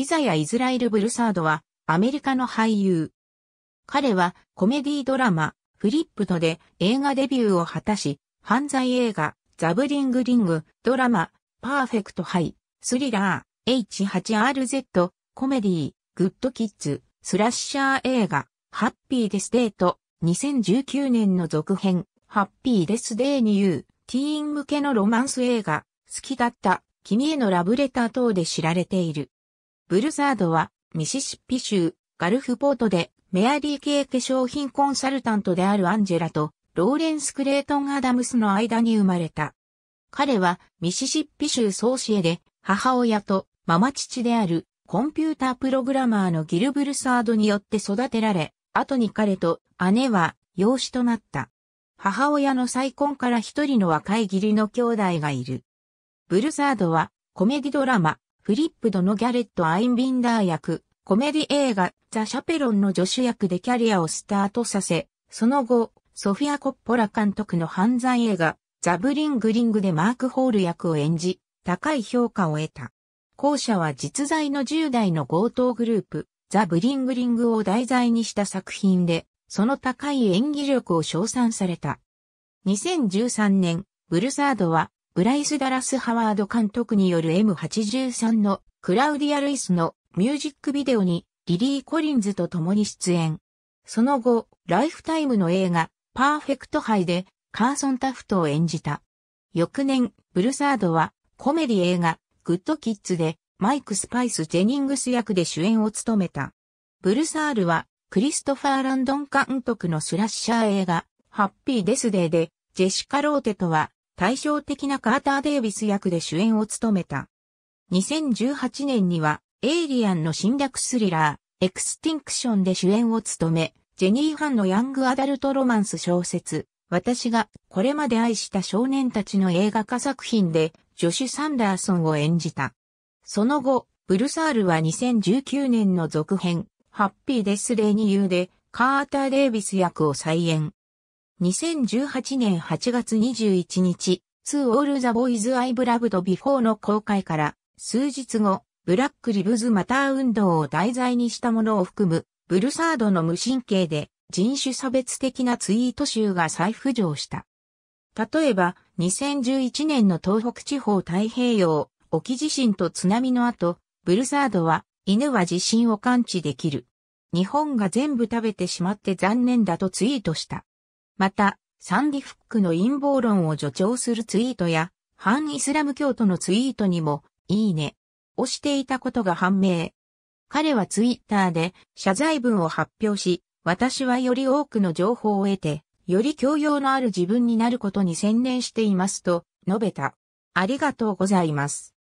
イザヤ・イズラエル・ブルサードは、アメリカの俳優。彼は、コメディドラマ、フリップとで映画デビューを果たし、犯罪映画、ザブリングリング、ドラマ、パーフェクトハイ、スリラー、H8RZ、コメディグッドキッズ、スラッシャー映画、ハッピーデスデート、2019年の続編、ハッピーデスデーに言う、ティーン向けのロマンス映画、好きだった、君へのラブレター等で知られている。ブルザードは、ミシシッピ州、ガルフポートで、メアリー系化粧品コンサルタントであるアンジェラと、ローレンス・クレートン・アダムスの間に生まれた。彼は、ミシシッピ州ソーシエで、母親と、ママ父である、コンピュータープログラマーのギルブルサードによって育てられ、後に彼と姉は養子となった。母親の再婚から一人の若い義理の兄弟がいる。ブルザードはコメディドラマ、フリップドのギャレット・アインビンダー役、コメディ映画、ザ・シャペロンの助手役でキャリアをスタートさせ、その後、ソフィア・コッポラ監督の犯罪映画、ザ・ブリングリングでマーク・ホール役を演じ、高い評価を得た。後者は実在の10代の強盗グループ、ザ・ブリングリングを題材にした作品で、その高い演技力を称賛された。2013年、ブルサードはブライス・ダラス・ハワード監督による M83 のクラウディア・ルイスのミュージックビデオにリリー・コリンズと共に出演。その後、ライフタイムの映画パーフェクト杯でカーソン・タフトを演じた。翌年、ブルサードはコメディ映画グッド・キッズでマイク・スパイス・ジェニングス役で主演を務めた。ブルサールはクリストファー・ランドン監督のスラッシャー映画ハッピー・デス・デーでジェシカ・ローテとは対照的なカーター・デイビス役で主演を務めた。2018年には、エイリアンの侵略スリラー、エクスティンクションで主演を務め、ジェニー・ハンのヤングアダルトロマンス小説、私がこれまで愛した少年たちの映画化作品で、ジョシュ・サンダーソンを演じた。その後、ブルサールは2019年の続編、ハッピーデス・デイ・ニユーで、カーター・デイビス役を再演。2018年8月21日、2オールザボーイズアイブラブドビフォーの公開から数日後、ブラックリブズマター運動を題材にしたものを含むブルサードの無神経で人種差別的なツイート集が再浮上した。例えば、2011年の東北地方太平洋、沖地震と津波の後、ブルサードは、犬は地震を感知できる。日本が全部食べてしまって残念だとツイートした。また、サンディフックの陰謀論を助長するツイートや、反イスラム教徒のツイートにも、いいね、をしていたことが判明。彼はツイッターで謝罪文を発表し、私はより多くの情報を得て、より教養のある自分になることに専念していますと述べた。ありがとうございます。